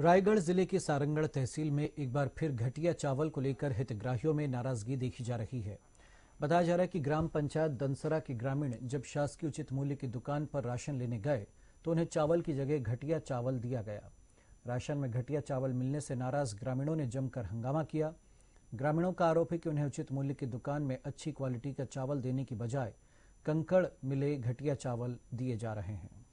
रायगढ़ जिले के सारंगढ़ तहसील में एक बार फिर घटिया चावल को लेकर हितग्राहियों में नाराजगी देखी जा रही है बताया जा रहा है कि ग्राम पंचायत दनसरा के ग्रामीण जब शासकीय उचित मूल्य की दुकान पर राशन लेने गए तो उन्हें चावल की जगह घटिया चावल दिया गया राशन में घटिया चावल मिलने से नाराज ग्रामीणों ने जमकर हंगामा किया ग्रामीणों का आरोप है कि उन्हें उचित मूल्य की दुकान में अच्छी क्वालिटी का चावल देने की बजाय कंकड़ मिले घटिया चावल दिए जा रहे हैं